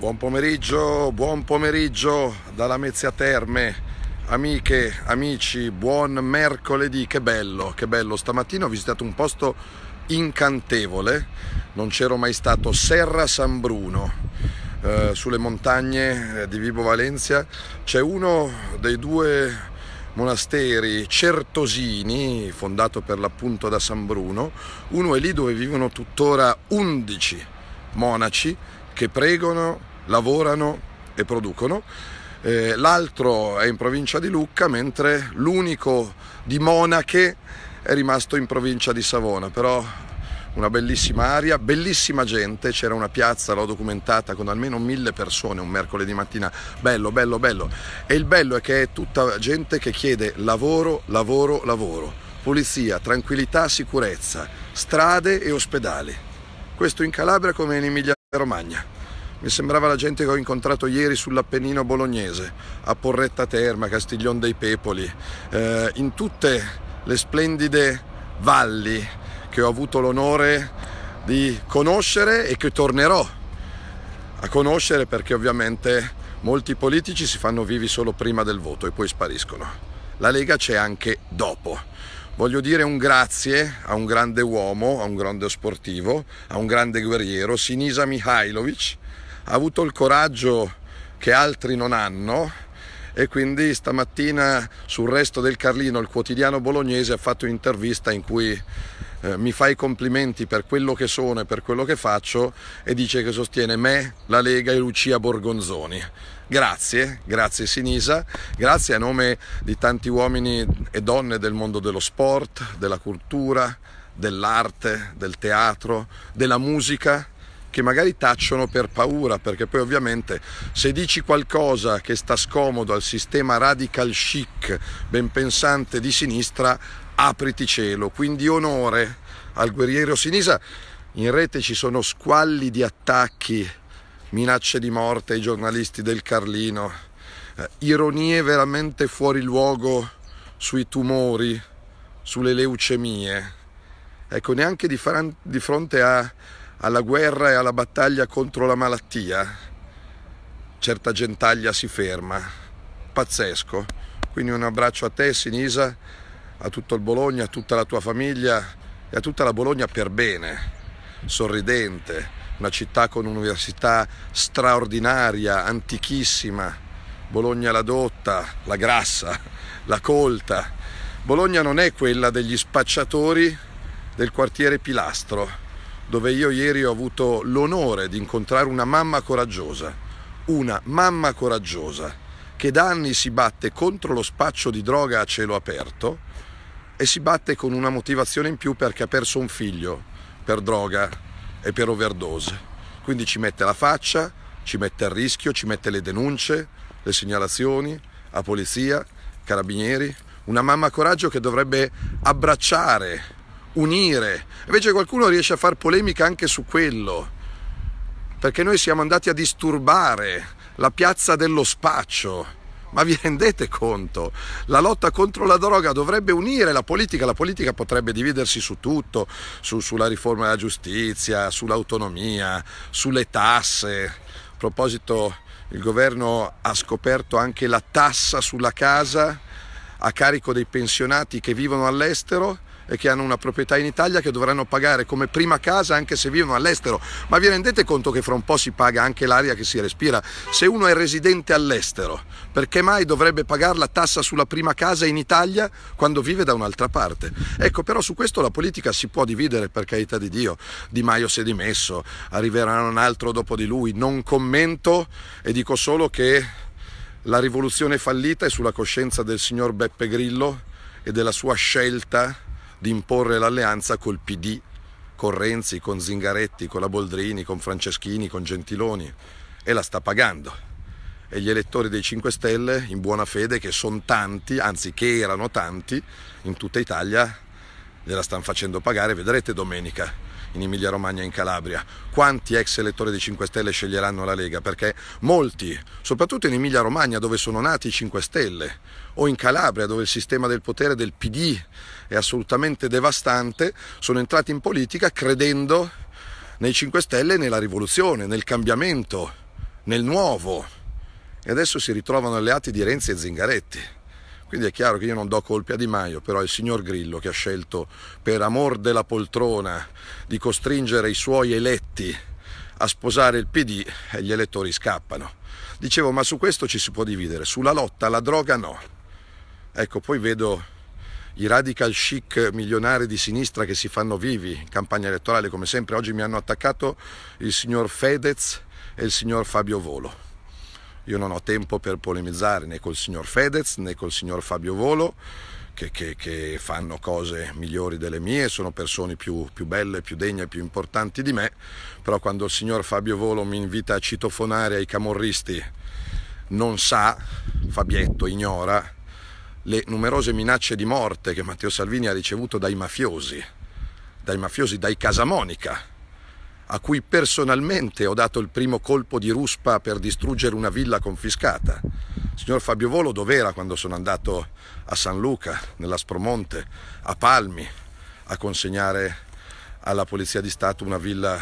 Buon pomeriggio, buon pomeriggio dalla Mezzia Terme. Amiche, amici, buon mercoledì, che bello, che bello. Stamattina ho visitato un posto incantevole, non c'ero mai stato, Serra San Bruno, eh, sulle montagne eh, di Vibo Valencia. C'è uno dei due monasteri certosini, fondato per l'appunto da San Bruno. Uno è lì dove vivono tuttora 11 monaci che pregano lavorano e producono, eh, l'altro è in provincia di Lucca, mentre l'unico di Monache è rimasto in provincia di Savona, però una bellissima aria, bellissima gente, c'era una piazza, l'ho documentata con almeno mille persone un mercoledì mattina, bello, bello, bello. E il bello è che è tutta gente che chiede lavoro, lavoro, lavoro, pulizia, tranquillità, sicurezza, strade e ospedali. Questo in Calabria come in Emilia Romagna. Mi sembrava la gente che ho incontrato ieri sull'Appennino bolognese, a Porretta Terma, Castiglion dei Pepoli, eh, in tutte le splendide valli che ho avuto l'onore di conoscere e che tornerò a conoscere perché ovviamente molti politici si fanno vivi solo prima del voto e poi spariscono. La Lega c'è anche dopo. Voglio dire un grazie a un grande uomo, a un grande sportivo, a un grande guerriero, Sinisa Mihailovic, ha avuto il coraggio che altri non hanno e quindi stamattina sul resto del Carlino, il quotidiano bolognese, ha fatto un'intervista in cui eh, mi fa i complimenti per quello che sono e per quello che faccio e dice che sostiene me, la Lega e Lucia Borgonzoni. Grazie, grazie Sinisa, grazie a nome di tanti uomini e donne del mondo dello sport, della cultura, dell'arte, del teatro, della musica che magari tacciono per paura, perché poi ovviamente se dici qualcosa che sta scomodo al sistema radical chic, ben pensante di sinistra, apriti cielo. Quindi onore al guerriero sinistra. In rete ci sono squalli di attacchi, minacce di morte ai giornalisti del Carlino, eh, ironie veramente fuori luogo sui tumori, sulle leucemie. Ecco, neanche di, fran- di fronte a alla guerra e alla battaglia contro la malattia, certa gentaglia si ferma. Pazzesco. Quindi un abbraccio a te, Sinisa, a tutto il Bologna, a tutta la tua famiglia e a tutta la Bologna per bene, sorridente, una città con un'università straordinaria, antichissima. Bologna la dotta, la grassa, la colta. Bologna non è quella degli spacciatori del quartiere Pilastro, dove io ieri ho avuto l'onore di incontrare una mamma coraggiosa, una mamma coraggiosa che da anni si batte contro lo spaccio di droga a cielo aperto e si batte con una motivazione in più perché ha perso un figlio per droga e per overdose. Quindi ci mette la faccia, ci mette il rischio, ci mette le denunce, le segnalazioni a polizia, carabinieri, una mamma coraggio che dovrebbe abbracciare unire. Invece qualcuno riesce a fare polemica anche su quello, perché noi siamo andati a disturbare la piazza dello spaccio. Ma vi rendete conto? La lotta contro la droga dovrebbe unire la politica, la politica potrebbe dividersi su tutto, su, sulla riforma della giustizia, sull'autonomia, sulle tasse. A proposito, il governo ha scoperto anche la tassa sulla casa a carico dei pensionati che vivono all'estero e che hanno una proprietà in Italia che dovranno pagare come prima casa anche se vivono all'estero. Ma vi rendete conto che fra un po' si paga anche l'aria che si respira? Se uno è residente all'estero, perché mai dovrebbe pagare la tassa sulla prima casa in Italia quando vive da un'altra parte? Ecco, però su questo la politica si può dividere, per carità di Dio. Di Maio si è dimesso, arriverà un altro dopo di lui. Non commento e dico solo che la rivoluzione fallita è sulla coscienza del signor Beppe Grillo e della sua scelta di imporre l'alleanza col PD, con Renzi, con Zingaretti, con la Boldrini, con Franceschini, con Gentiloni e la sta pagando. E gli elettori dei 5 Stelle, in buona fede, che sono tanti, anzi che erano tanti, in tutta Italia, gliela stanno facendo pagare, vedrete domenica in Emilia Romagna e in Calabria. Quanti ex elettori dei 5 Stelle sceglieranno la Lega? Perché molti, soprattutto in Emilia Romagna dove sono nati i 5 Stelle, o in Calabria dove il sistema del potere del PD è assolutamente devastante, sono entrati in politica credendo nei 5 Stelle, nella rivoluzione, nel cambiamento, nel nuovo. E adesso si ritrovano alleati di Renzi e Zingaretti. Quindi è chiaro che io non do colpi a Di Maio, però è il signor Grillo che ha scelto, per amor della poltrona, di costringere i suoi eletti a sposare il PD e gli elettori scappano. Dicevo, ma su questo ci si può dividere, sulla lotta alla droga no. Ecco, poi vedo i radical chic milionari di sinistra che si fanno vivi in campagna elettorale come sempre. Oggi mi hanno attaccato il signor Fedez e il signor Fabio Volo. Io non ho tempo per polemizzare né col signor Fedez né col signor Fabio Volo. Che, che, che fanno cose migliori delle mie, sono persone più, più belle, più degne, più importanti di me, però quando il signor Fabio Volo mi invita a citofonare ai camorristi non sa, Fabietto ignora, le numerose minacce di morte che Matteo Salvini ha ricevuto dai mafiosi, dai mafiosi, dai Casamonica, a cui personalmente ho dato il primo colpo di ruspa per distruggere una villa confiscata. signor Fabio Volo dov'era quando sono andato a San Luca, nell'Aspromonte, a Palmi, a consegnare alla Polizia di Stato una villa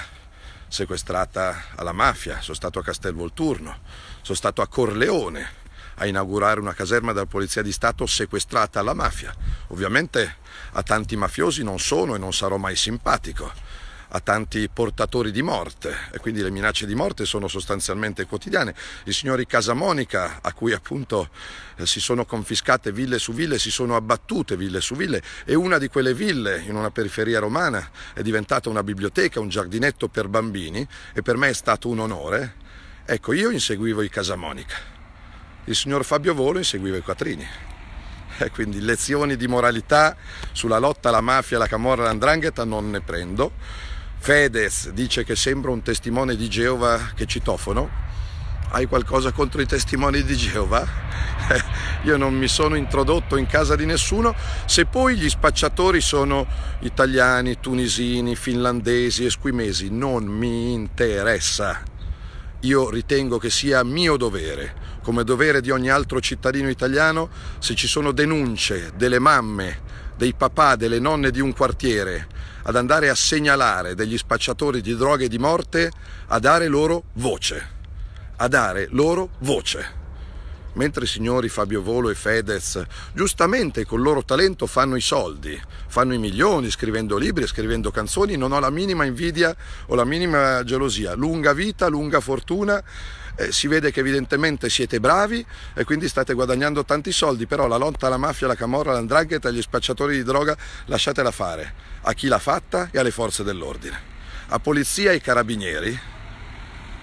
sequestrata alla mafia? Sono stato a Castel Volturno, sono stato a Corleone, a inaugurare una caserma della Polizia di Stato sequestrata alla mafia. Ovviamente a tanti mafiosi non sono e non sarò mai simpatico, a tanti portatori di morte e quindi le minacce di morte sono sostanzialmente quotidiane. I signori Casamonica a cui appunto eh, si sono confiscate ville su ville, si sono abbattute ville su ville e una di quelle ville in una periferia romana è diventata una biblioteca, un giardinetto per bambini e per me è stato un onore. Ecco, io inseguivo i Casamonica il signor Fabio Volo inseguiva i quattrini. E quindi lezioni di moralità sulla lotta alla mafia, alla camorra, e all'andrangheta non ne prendo. Fedez dice che sembra un testimone di Geova che citofono. Hai qualcosa contro i testimoni di Geova? Io non mi sono introdotto in casa di nessuno. Se poi gli spacciatori sono italiani, tunisini, finlandesi, esquimesi, non mi interessa io ritengo che sia mio dovere, come dovere di ogni altro cittadino italiano, se ci sono denunce delle mamme, dei papà, delle nonne di un quartiere ad andare a segnalare degli spacciatori di droghe e di morte, a dare loro voce, a dare loro voce mentre i signori Fabio Volo e Fedez giustamente col loro talento fanno i soldi, fanno i milioni scrivendo libri, scrivendo canzoni, non ho la minima invidia o la minima gelosia, lunga vita, lunga fortuna. Eh, si vede che evidentemente siete bravi e quindi state guadagnando tanti soldi, però la lotta alla mafia, alla camorra, all'andrangheta, agli spacciatori di droga lasciatela fare a chi l'ha fatta e alle forze dell'ordine, a polizia e ai carabinieri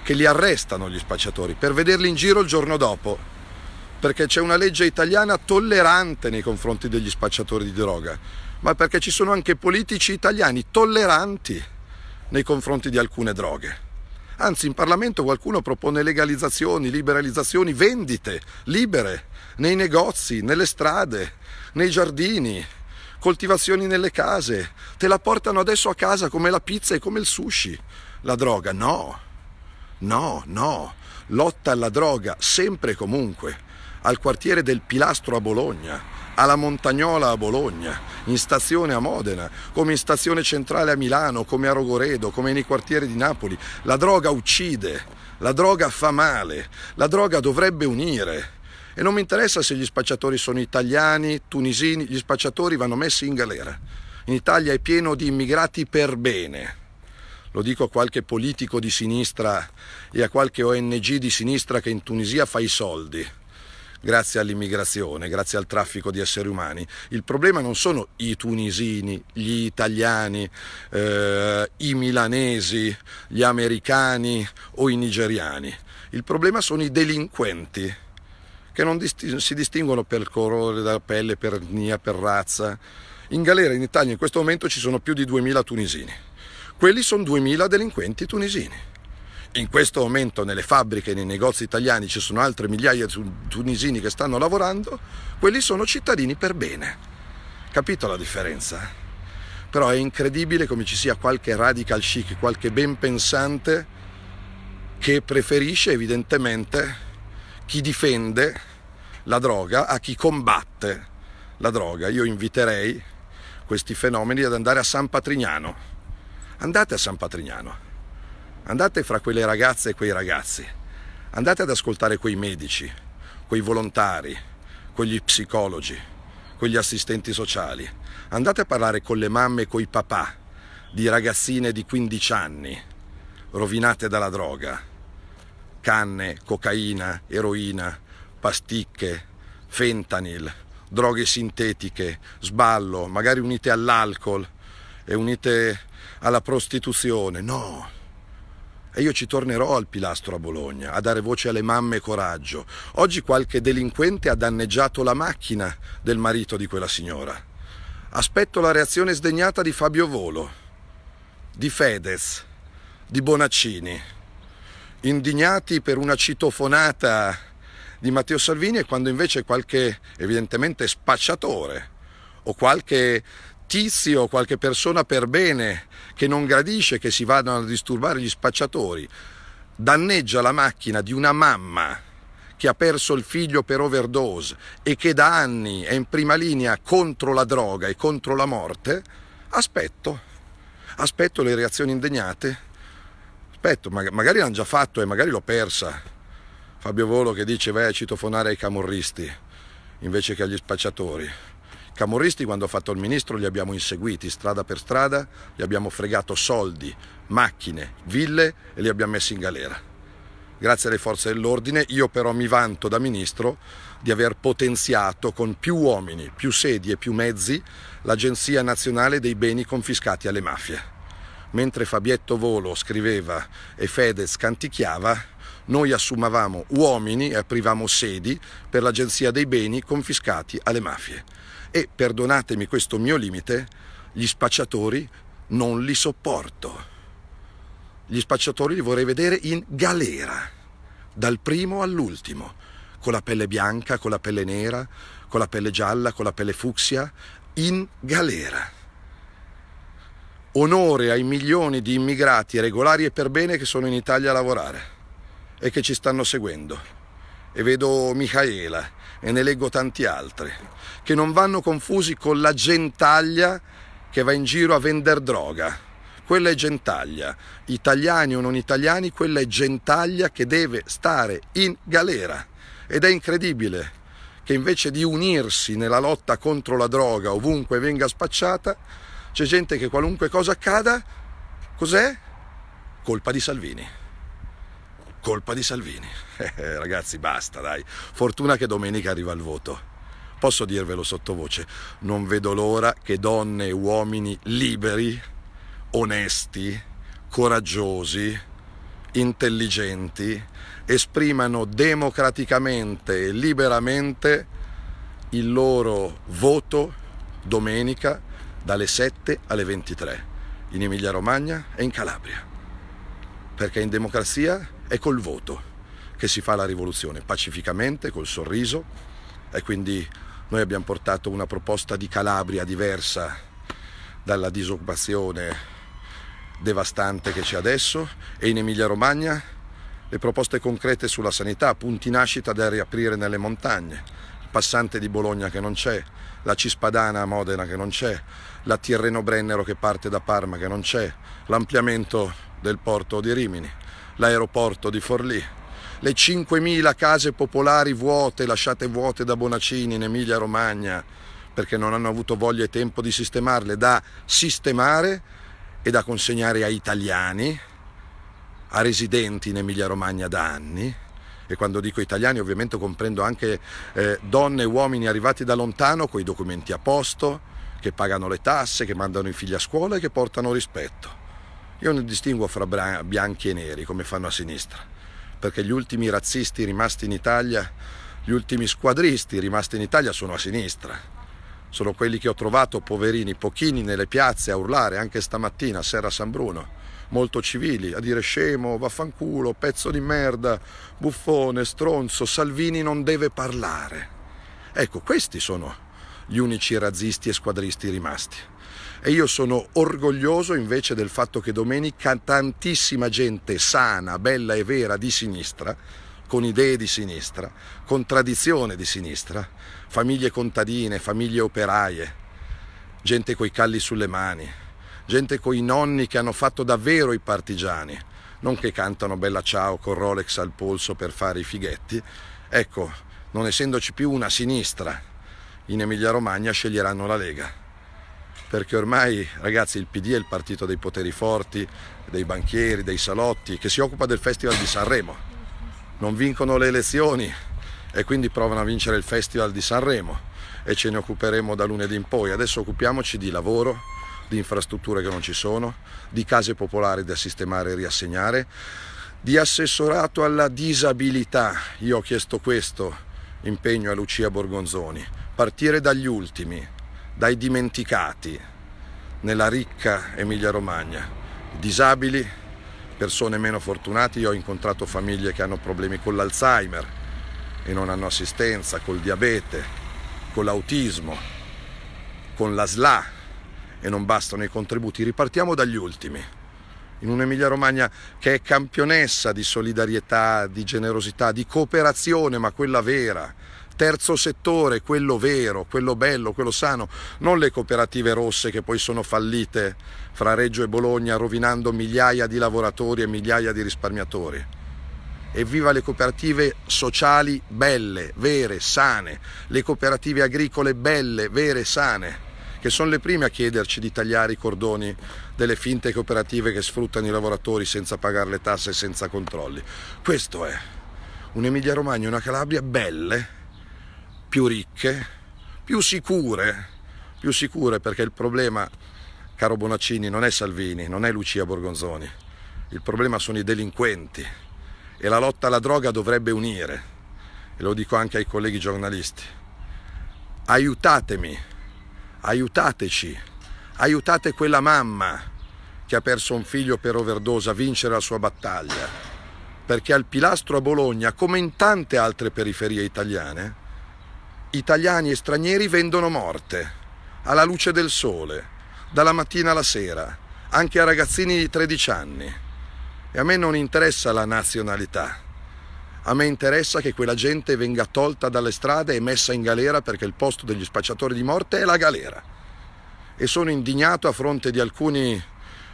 che li arrestano gli spacciatori per vederli in giro il giorno dopo perché c'è una legge italiana tollerante nei confronti degli spacciatori di droga, ma perché ci sono anche politici italiani tolleranti nei confronti di alcune droghe. Anzi, in Parlamento qualcuno propone legalizzazioni, liberalizzazioni, vendite libere nei negozi, nelle strade, nei giardini, coltivazioni nelle case. Te la portano adesso a casa come la pizza e come il sushi. La droga, no, no, no. Lotta alla droga, sempre e comunque al quartiere del Pilastro a Bologna, alla Montagnola a Bologna, in stazione a Modena, come in stazione centrale a Milano, come a Rogoredo, come nei quartieri di Napoli. La droga uccide, la droga fa male, la droga dovrebbe unire. E non mi interessa se gli spacciatori sono italiani, tunisini, gli spacciatori vanno messi in galera. In Italia è pieno di immigrati per bene. Lo dico a qualche politico di sinistra e a qualche ONG di sinistra che in Tunisia fa i soldi grazie all'immigrazione, grazie al traffico di esseri umani. Il problema non sono i tunisini, gli italiani, eh, i milanesi, gli americani o i nigeriani. Il problema sono i delinquenti che non si distinguono per colore della pelle, per etnia, per razza. In galera in Italia in questo momento ci sono più di 2000 tunisini. Quelli sono 2000 delinquenti tunisini in questo momento nelle fabbriche e nei negozi italiani ci sono altre migliaia di tunisini che stanno lavorando, quelli sono cittadini per bene. Capito la differenza? Però è incredibile come ci sia qualche radical chic, qualche ben pensante che preferisce evidentemente chi difende la droga a chi combatte la droga. Io inviterei questi fenomeni ad andare a San Patrignano. Andate a San Patrignano Andate fra quelle ragazze e quei ragazzi, andate ad ascoltare quei medici, quei volontari, quegli psicologi, quegli assistenti sociali, andate a parlare con le mamme e coi papà di ragazzine di 15 anni rovinate dalla droga, canne, cocaina, eroina, pasticche, fentanyl, droghe sintetiche, sballo, magari unite all'alcol e unite alla prostituzione. No, e io ci tornerò al pilastro a Bologna a dare voce alle mamme coraggio. Oggi qualche delinquente ha danneggiato la macchina del marito di quella signora. Aspetto la reazione sdegnata di Fabio Volo, di Fedez, di Bonaccini, indignati per una citofonata di Matteo Salvini e quando invece qualche evidentemente spacciatore o qualche tizio, qualche persona per bene che non gradisce che si vadano a disturbare gli spacciatori, danneggia la macchina di una mamma che ha perso il figlio per overdose e che da anni è in prima linea contro la droga e contro la morte, aspetto, aspetto le reazioni indegnate, aspetto, magari l'hanno già fatto e magari l'ho persa. Fabio Volo che dice vai a citofonare ai camorristi invece che agli spacciatori. Camorristi quando ha fatto il ministro li abbiamo inseguiti strada per strada, gli abbiamo fregato soldi, macchine, ville e li abbiamo messi in galera. Grazie alle forze dell'ordine, io però mi vanto da ministro di aver potenziato con più uomini, più sedi e più mezzi l'Agenzia Nazionale dei Beni Confiscati alle Mafie. Mentre Fabietto Volo scriveva e Fedez canticchiava, noi assumavamo uomini e aprivamo sedi per l'Agenzia dei Beni confiscati alle mafie e, perdonatemi questo mio limite, gli spacciatori non li sopporto. Gli spacciatori li vorrei vedere in galera, dal primo all'ultimo, con la pelle bianca, con la pelle nera, con la pelle gialla, con la pelle fucsia, in galera. Onore ai milioni di immigrati regolari e per bene che sono in Italia a lavorare e che ci stanno seguendo. E vedo Michaela, e ne leggo tanti altri, che non vanno confusi con la gentaglia che va in giro a vendere droga. Quella è gentaglia, italiani o non italiani, quella è gentaglia che deve stare in galera. Ed è incredibile che invece di unirsi nella lotta contro la droga ovunque venga spacciata, c'è gente che qualunque cosa accada, cos'è? Colpa di Salvini. Colpa di Salvini. Eh, eh, ragazzi, basta, dai. Fortuna che domenica arriva il voto. Posso dirvelo sottovoce, non vedo l'ora che donne e uomini liberi, onesti, coraggiosi, intelligenti, esprimano democraticamente e liberamente il loro voto domenica dalle 7 alle 23 in Emilia Romagna e in Calabria. Perché in democrazia è col voto che si fa la rivoluzione, pacificamente, col sorriso e quindi noi abbiamo portato una proposta di Calabria diversa dalla disoccupazione devastante che c'è adesso e in Emilia Romagna le proposte concrete sulla sanità, punti nascita da riaprire nelle montagne, il passante di Bologna che non c'è, la Cispadana a Modena che non c'è, la Tirreno Brennero che parte da Parma che non c'è, l'ampliamento del porto di Rimini l'aeroporto di Forlì, le 5.000 case popolari vuote, lasciate vuote da Bonacini in Emilia-Romagna, perché non hanno avuto voglia e tempo di sistemarle, da sistemare e da consegnare a italiani, a residenti in Emilia-Romagna da anni, e quando dico italiani ovviamente comprendo anche eh, donne e uomini arrivati da lontano con i documenti a posto, che pagano le tasse, che mandano i figli a scuola e che portano rispetto. Io non distingo fra bianchi e neri come fanno a sinistra, perché gli ultimi razzisti rimasti in Italia, gli ultimi squadristi rimasti in Italia sono a sinistra. Sono quelli che ho trovato, poverini, pochini nelle piazze a urlare anche stamattina, a Serra San Bruno, molto civili, a dire scemo, vaffanculo, pezzo di merda, buffone, stronzo, Salvini non deve parlare. Ecco, questi sono gli unici razzisti e squadristi rimasti e io sono orgoglioso invece del fatto che domenica tantissima gente sana, bella e vera di sinistra, con idee di sinistra, con tradizione di sinistra, famiglie contadine, famiglie operaie, gente coi calli sulle mani, gente coi nonni che hanno fatto davvero i partigiani, non che cantano bella ciao con Rolex al polso per fare i fighetti. Ecco, non essendoci più una sinistra, in Emilia Romagna sceglieranno la Lega perché ormai ragazzi il PD è il partito dei poteri forti, dei banchieri, dei salotti, che si occupa del Festival di Sanremo. Non vincono le elezioni e quindi provano a vincere il Festival di Sanremo e ce ne occuperemo da lunedì in poi. Adesso occupiamoci di lavoro, di infrastrutture che non ci sono, di case popolari da sistemare e riassegnare, di assessorato alla disabilità. Io ho chiesto questo impegno a Lucia Borgonzoni, partire dagli ultimi, dai dimenticati nella ricca Emilia-Romagna, disabili, persone meno fortunate, io ho incontrato famiglie che hanno problemi con l'Alzheimer e non hanno assistenza, col diabete, con l'autismo, con la SLA e non bastano i contributi. Ripartiamo dagli ultimi. In un'Emilia Romagna che è campionessa di solidarietà, di generosità, di cooperazione, ma quella vera, terzo settore, quello vero, quello bello, quello sano, non le cooperative rosse che poi sono fallite fra Reggio e Bologna rovinando migliaia di lavoratori e migliaia di risparmiatori. Evviva le cooperative sociali belle, vere, sane, le cooperative agricole belle, vere, sane, che sono le prime a chiederci di tagliare i cordoni delle finte cooperative che sfruttano i lavoratori senza pagare le tasse e senza controlli. Questo è un'Emilia Romagna e una Calabria belle più ricche, più sicure, più sicure perché il problema, caro Bonaccini, non è Salvini, non è Lucia Borgonzoni, il problema sono i delinquenti e la lotta alla droga dovrebbe unire, e lo dico anche ai colleghi giornalisti, aiutatemi, aiutateci, aiutate quella mamma che ha perso un figlio per overdose a vincere la sua battaglia, perché al pilastro a Bologna, come in tante altre periferie italiane, italiani e stranieri vendono morte, alla luce del sole, dalla mattina alla sera, anche a ragazzini di 13 anni. E a me non interessa la nazionalità. A me interessa che quella gente venga tolta dalle strade e messa in galera perché il posto degli spacciatori di morte è la galera. E sono indignato a fronte di alcuni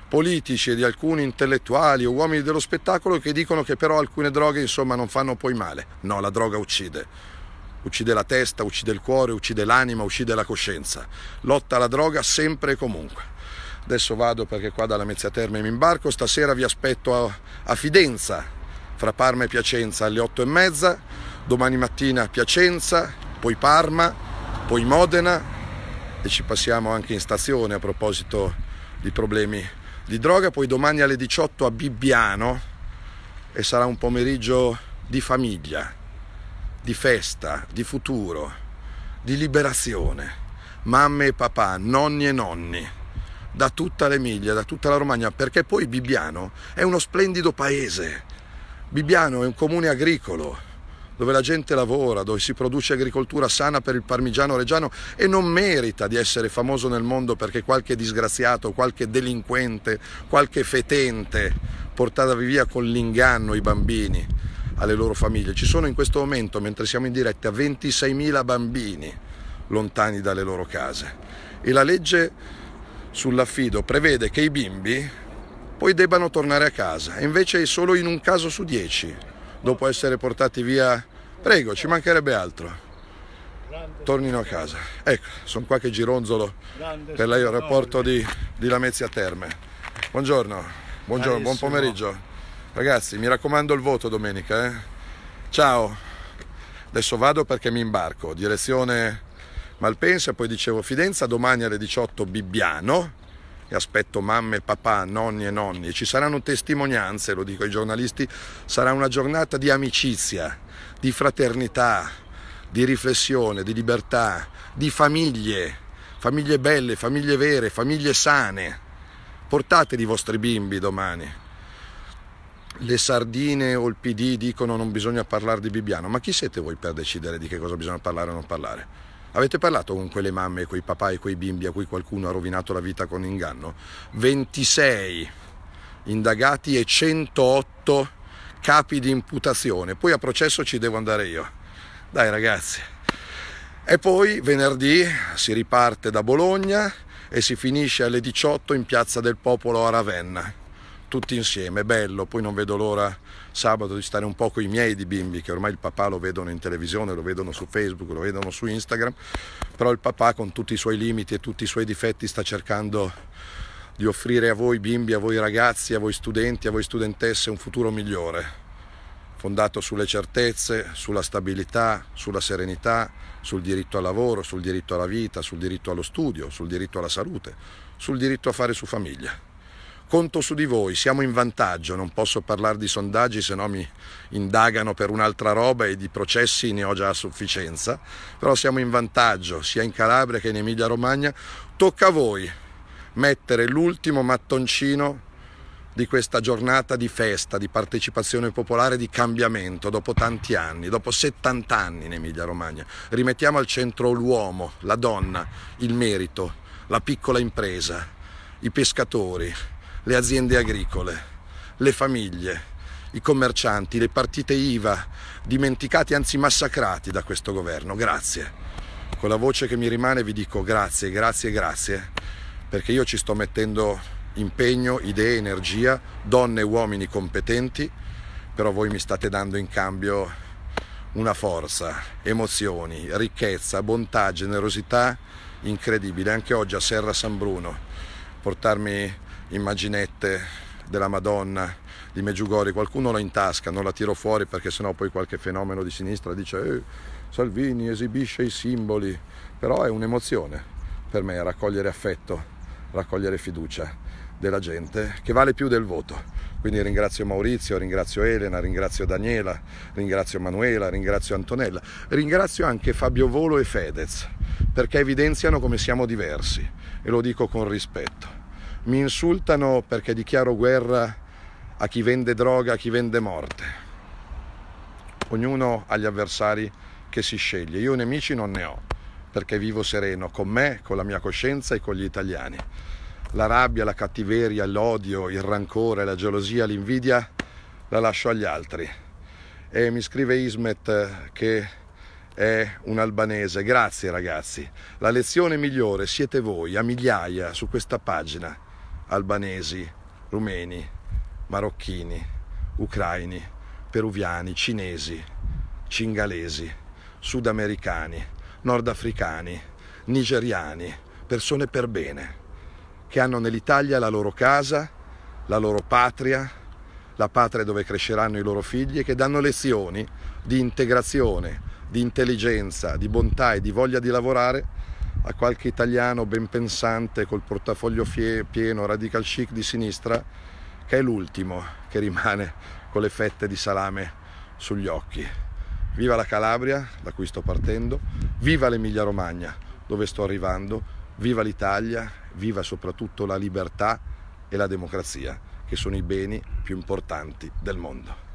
politici e di alcuni intellettuali o uomini dello spettacolo che dicono che però alcune droghe insomma non fanno poi male. No, la droga uccide uccide la testa, uccide il cuore, uccide l'anima, uccide la coscienza. Lotta alla droga sempre e comunque. Adesso vado perché qua dalla Mezzia Terme mi imbarco, stasera vi aspetto a, a Fidenza, fra Parma e Piacenza alle otto e mezza, domani mattina Piacenza, poi Parma, poi Modena e ci passiamo anche in stazione a proposito di problemi di droga, poi domani alle 18 a Bibbiano e sarà un pomeriggio di famiglia di festa, di futuro, di liberazione. Mamme e papà, nonni e nonni, da tutta l'Emilia, da tutta la Romagna, perché poi Bibbiano è uno splendido paese. Bibbiano è un comune agricolo dove la gente lavora, dove si produce agricoltura sana per il parmigiano reggiano e non merita di essere famoso nel mondo perché qualche disgraziato, qualche delinquente, qualche fetente portava via con l'inganno i bambini alle loro famiglie. Ci sono in questo momento, mentre siamo in diretta, 26.000 bambini lontani dalle loro case e la legge sull'affido prevede che i bimbi poi debbano tornare a casa e invece solo in un caso su dieci, dopo essere portati via, prego, ci mancherebbe altro tornino a casa. Ecco, sono qua che gironzolo per l'aeroporto di, di Lamezia Terme. Buongiorno, buongiorno buon pomeriggio. Ragazzi, mi raccomando il voto domenica. Eh? Ciao, adesso vado perché mi imbarco, direzione Malpensa, poi dicevo Fidenza, domani alle 18 Bibbiano. E aspetto mamme, papà, nonni e nonni. Ci saranno testimonianze, lo dico ai giornalisti, sarà una giornata di amicizia, di fraternità, di riflessione, di libertà, di famiglie, famiglie belle, famiglie vere, famiglie sane. Portate i vostri bimbi domani le sardine o il PD dicono non bisogna parlare di Bibbiano, ma chi siete voi per decidere di che cosa bisogna parlare o non parlare? Avete parlato con quelle mamme, quei papà e quei bimbi a cui qualcuno ha rovinato la vita con inganno? 26 indagati e 108 capi di imputazione. Poi a processo ci devo andare io. Dai ragazzi. E poi venerdì si riparte da Bologna e si finisce alle 18 in Piazza del Popolo a Ravenna tutti insieme, bello, poi non vedo l'ora sabato di stare un po' con i miei di bimbi che ormai il papà lo vedono in televisione, lo vedono su Facebook, lo vedono su Instagram, però il papà con tutti i suoi limiti e tutti i suoi difetti sta cercando di offrire a voi bimbi, a voi ragazzi, a voi studenti, a voi studentesse un futuro migliore, fondato sulle certezze, sulla stabilità, sulla serenità, sul diritto al lavoro, sul diritto alla vita, sul diritto allo studio, sul diritto alla salute, sul diritto a fare su famiglia. Conto su di voi, siamo in vantaggio, non posso parlare di sondaggi se no mi indagano per un'altra roba e di processi ne ho già a sufficienza, però siamo in vantaggio sia in Calabria che in Emilia Romagna. Tocca a voi mettere l'ultimo mattoncino di questa giornata di festa, di partecipazione popolare, di cambiamento dopo tanti anni, dopo 70 anni in Emilia Romagna. Rimettiamo al centro l'uomo, la donna, il merito, la piccola impresa, i pescatori, le aziende agricole, le famiglie, i commercianti, le partite IVA, dimenticati, anzi massacrati da questo governo. Grazie. Con la voce che mi rimane vi dico grazie, grazie, grazie, perché io ci sto mettendo impegno, idee, energia, donne e uomini competenti, però voi mi state dando in cambio una forza, emozioni, ricchezza, bontà, generosità incredibile. Anche oggi a Serra San Bruno portarmi immaginette della Madonna di Meggiugori, qualcuno la intasca, non la tiro fuori perché sennò poi qualche fenomeno di sinistra dice eh, Salvini esibisce i simboli, però è un'emozione per me raccogliere affetto, raccogliere fiducia della gente che vale più del voto. Quindi ringrazio Maurizio, ringrazio Elena, ringrazio Daniela, ringrazio Manuela, ringrazio Antonella, ringrazio anche Fabio Volo e Fedez perché evidenziano come siamo diversi e lo dico con rispetto mi insultano perché dichiaro guerra a chi vende droga, a chi vende morte. Ognuno ha gli avversari che si sceglie. Io nemici non ne ho perché vivo sereno con me, con la mia coscienza e con gli italiani. La rabbia, la cattiveria, l'odio, il rancore, la gelosia, l'invidia la lascio agli altri. E mi scrive Ismet eh, che è un albanese. Grazie ragazzi. La lezione migliore siete voi, a migliaia, su questa pagina albanesi, rumeni, marocchini, ucraini, peruviani, cinesi, cingalesi, sudamericani, nordafricani, nigeriani, persone per bene, che hanno nell'Italia la loro casa, la loro patria, la patria dove cresceranno i loro figli e che danno lezioni di integrazione, di intelligenza, di bontà e di voglia di lavorare a qualche italiano ben pensante col portafoglio fie, pieno, radical chic di sinistra, che è l'ultimo che rimane con le fette di salame sugli occhi. Viva la Calabria, da cui sto partendo, viva l'Emilia Romagna, dove sto arrivando, viva l'Italia, viva soprattutto la libertà e la democrazia, che sono i beni più importanti del mondo.